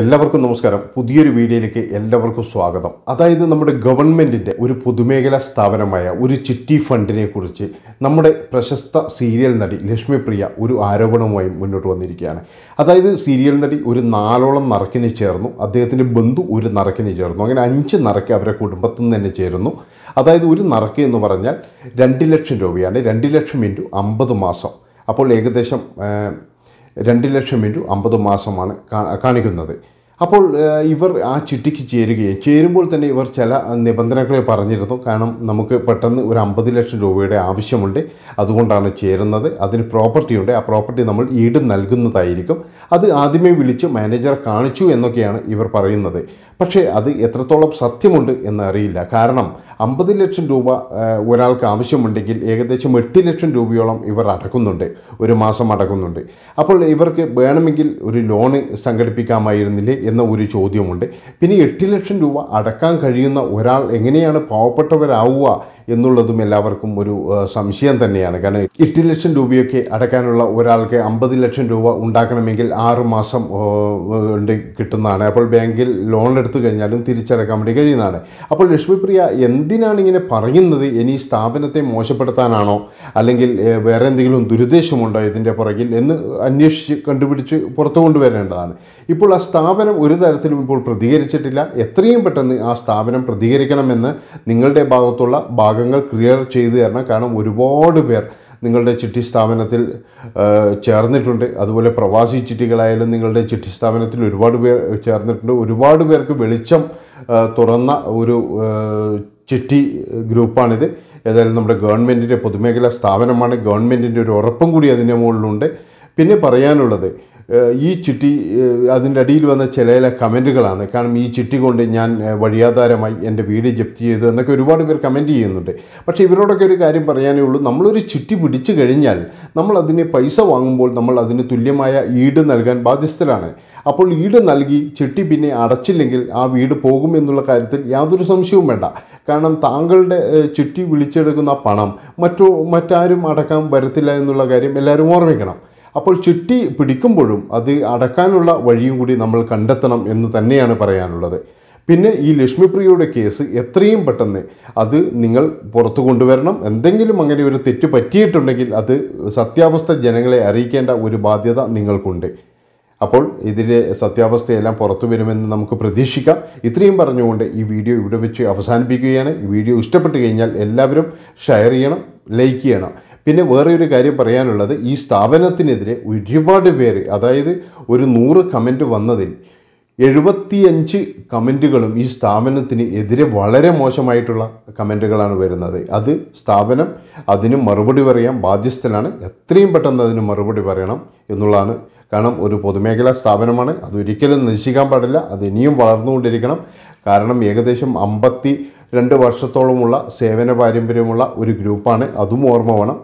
എല്ലാവർക്കും നമസ്കാരം പുതിയൊരു വീഡിയോയിലേക്ക് എല്ലാവർക്കും സ്വാഗതം അതായത് നമ്മുടെ ഗവൺമെൻറ്റിൻ്റെ ഒരു പൊതുമേഖലാ സ്ഥാപനമായ ഒരു ചിട്ടി ഫണ്ടിനെ കുറിച്ച് നമ്മുടെ പ്രശസ്ത സീരിയൽ നടി ലക്ഷ്മിപ്രിയ ഒരു ആരോപണവുമായി മുന്നോട്ട് വന്നിരിക്കുകയാണ് അതായത് സീരിയൽ നടി ഒരു നാലോളം നറക്കിന് ചേർന്നു അദ്ദേഹത്തിൻ്റെ ബന്ധു ഒരു നറക്കിന് ചേർന്നു അങ്ങനെ അഞ്ച് നറക്ക് അവരെ കുടുംബത്തിൽ നിന്ന് തന്നെ ചേരുന്നു അതായത് ഒരു നറക്ക് എന്ന് പറഞ്ഞാൽ രണ്ട് ലക്ഷം രൂപയാണ് രണ്ട് ലക്ഷം ഇൻറ്റു അമ്പത് മാസം അപ്പോൾ ഏകദേശം രണ്ട് ലക്ഷം ഇൻറ്റു അമ്പത് മാസമാണ് കാണിക്കുന്നത് അപ്പോൾ ഇവർ ആ ചിട്ടിക്ക് ചേരുകയും ചേരുമ്പോൾ തന്നെ ഇവർ ചില നിബന്ധനകളെ പറഞ്ഞിരുന്നു കാരണം നമുക്ക് പെട്ടെന്ന് ഒരു അമ്പത് ലക്ഷം രൂപയുടെ ആവശ്യമുണ്ട് അതുകൊണ്ടാണ് ചേരുന്നത് അതിന് പ്രോപ്പർട്ടി ഉണ്ട് ആ പ്രോപ്പർട്ടി നമ്മൾ ഈട് നൽകുന്നതായിരിക്കും അത് ആദ്യമേ വിളിച്ച് മാനേജറെ കാണിച്ചു എന്നൊക്കെയാണ് ഇവർ പറയുന്നത് പക്ഷേ അത് എത്രത്തോളം സത്യമുണ്ട് എന്നറിയില്ല കാരണം അമ്പത് ലക്ഷം രൂപ ഒരാൾക്ക് ആവശ്യമുണ്ടെങ്കിൽ ഏകദേശം എട്ട് ലക്ഷം രൂപയോളം ഇവർ അടക്കുന്നുണ്ട് ഒരു മാസം അടക്കുന്നുണ്ട് അപ്പോൾ ഇവർക്ക് വേണമെങ്കിൽ ഒരു ലോണ് സംഘടിപ്പിക്കാമായിരുന്നില്ലേ എന്ന ഒരു ചോദ്യമുണ്ട് പിന്നെ എട്ട് ലക്ഷം രൂപ അടക്കാൻ കഴിയുന്ന ഒരാൾ എങ്ങനെയാണ് പാവപ്പെട്ടവരാവുക എന്നുള്ളതും എല്ലാവർക്കും ഒരു സംശയം തന്നെയാണ് കാരണം എട്ട് ലക്ഷം രൂപയൊക്കെ അടയ്ക്കാനുള്ള ഒരാൾക്ക് അമ്പത് ലക്ഷം രൂപ ഉണ്ടാക്കണമെങ്കിൽ ആറ് മാസം കിട്ടുന്നതാണ് അപ്പോൾ ബാങ്കിൽ ലോൺ എടുത്തു കഴിഞ്ഞാലും തിരിച്ചടക്കാൻ വേണ്ടി കഴിയുന്നതാണ് അപ്പോൾ ലക്ഷ്മിപ്രിയ എന്തിനാണ് ഇങ്ങനെ പറയുന്നത് ഇനി സ്ഥാപനത്തെ മോശപ്പെടുത്താനാണോ അല്ലെങ്കിൽ വേറെ എന്തെങ്കിലും ദുരുദ്ദേശമുണ്ടോ ഇതിൻ്റെ പുറകിൽ എന്ന് അന്വേഷിച്ച് കണ്ടുപിടിച്ച് പുറത്തു കൊണ്ടുവരേണ്ടതാണ് ഇപ്പോൾ ആ സ്ഥാപനം ഒരു തരത്തിലും ഇപ്പോൾ പ്രതികരിച്ചിട്ടില്ല എത്രയും പെട്ടെന്ന് ആ സ്ഥാപനം പ്രതികരിക്കണമെന്ന് നിങ്ങളുടെ ഭാഗത്തുള്ള ഭാഗം ഘടകങ്ങൾ ക്ലിയർ ചെയ്തു തരണം കാരണം ഒരുപാട് പേർ നിങ്ങളുടെ ചിട്ടി സ്ഥാപനത്തിൽ ചേർന്നിട്ടുണ്ട് അതുപോലെ പ്രവാസി ചിട്ടികളായാലും നിങ്ങളുടെ ചിട്ടി സ്ഥാപനത്തിൽ ഒരുപാട് പേർ ചേർന്നിട്ടുണ്ട് ഒരുപാട് പേർക്ക് വെളിച്ചം തുറന്ന ഒരു ചിട്ടി ഗ്രൂപ്പാണിത് ഏതായാലും നമ്മുടെ ഗവൺമെൻറ്റിൻ്റെ പൊതുമേഖലാ സ്ഥാപനമാണ് ഗവൺമെൻറ്റിൻ്റെ ഒരു ഉറപ്പും കൂടി അതിൻ്റെ മുകളിലുണ്ട് പിന്നെ പറയാനുള്ളത് ഈ ചിട്ടി അതിൻ്റെ അടിയിൽ വന്ന ചില കമൻറ്റുകളാണ് കാരണം ഈ ചിട്ടി കൊണ്ട് ഞാൻ വഴിയാധാരമായി എൻ്റെ വീട് ജപ്തി ചെയ്തു എന്നൊക്കെ ഒരുപാട് പേർ കമൻറ്റ് ചെയ്യുന്നുണ്ട് പക്ഷേ ഇവരോടൊക്കെ ഒരു കാര്യം പറയാനേ ഉള്ളൂ നമ്മളൊരു ചിട്ടി പിടിച്ചു കഴിഞ്ഞാൽ നമ്മൾ അതിന് പൈസ വാങ്ങുമ്പോൾ നമ്മൾ അതിന് തുല്യമായ ഈട് നൽകാൻ ബാധ്യസ്ഥരാണ് അപ്പോൾ ഈട് നൽകി ചിട്ടി പിന്നെ അടച്ചില്ലെങ്കിൽ ആ വീട് പോകും എന്നുള്ള കാര്യത്തിൽ യാതൊരു സംശയവും വേണ്ട കാരണം താങ്കളുടെ ചിട്ടി വിളിച്ചെടുക്കുന്ന പണം മറ്റോ മറ്റാരും അടക്കാൻ വരത്തില്ല എന്നുള്ള കാര്യം എല്ലാവരും ഓർമ്മിക്കണം അപ്പോൾ ചിട്ടി പിടിക്കുമ്പോഴും അത് അടക്കാനുള്ള വഴിയും കൂടി നമ്മൾ കണ്ടെത്തണം എന്ന് തന്നെയാണ് പറയാനുള്ളത് പിന്നെ ഈ ലക്ഷ്മിപ്രിയയുടെ കേസ് എത്രയും പെട്ടെന്ന് അത് നിങ്ങൾ പുറത്തു കൊണ്ടുവരണം എന്തെങ്കിലും അങ്ങനെ ഒരു തെറ്റ് പറ്റിയിട്ടുണ്ടെങ്കിൽ അത് സത്യാവസ്ഥ ജനങ്ങളെ അറിയിക്കേണ്ട ഒരു ബാധ്യത നിങ്ങൾക്കുണ്ട് അപ്പോൾ ഇതിലെ സത്യാവസ്ഥയെല്ലാം പുറത്തു വരുമെന്ന് നമുക്ക് പ്രതീക്ഷിക്കാം ഇത്രയും പറഞ്ഞുകൊണ്ട് ഈ വീഡിയോ ഇവിടെ വെച്ച് അവസാനിപ്പിക്കുകയാണ് ഈ വീഡിയോ ഇഷ്ടപ്പെട്ടു കഴിഞ്ഞാൽ എല്ലാവരും ഷെയർ ചെയ്യണം ലൈക്ക് ചെയ്യണം പിന്നെ വേറെ ഒരു കാര്യം പറയാനുള്ളത് ഈ സ്ഥാപനത്തിനെതിരെ ഒരുപാട് പേര് അതായത് ഒരു നൂറ് കമൻറ്റ് വന്നതിൽ എഴുപത്തിയഞ്ച് കമൻറ്റുകളും ഈ സ്ഥാപനത്തിന് എതിരെ വളരെ മോശമായിട്ടുള്ള കമൻറ്റുകളാണ് വരുന്നത് അത് സ്ഥാപനം അതിന് മറുപടി പറയാൻ ബാധ്യസ്ഥനാണ് എത്രയും പെട്ടെന്ന് അതിന് മറുപടി പറയണം എന്നുള്ളതാണ് കാരണം ഒരു പൊതുമേഖലാ സ്ഥാപനമാണ് അതൊരിക്കലും നശിക്കാൻ പാടില്ല അത് ഇനിയും വളർന്നുകൊണ്ടിരിക്കണം കാരണം ഏകദേശം അമ്പത്തി രണ്ട് വർഷത്തോളമുള്ള സേവന പാരമ്പര്യമുള്ള ഒരു ഗ്രൂപ്പാണ് അതും ഓർമ്മ വേണം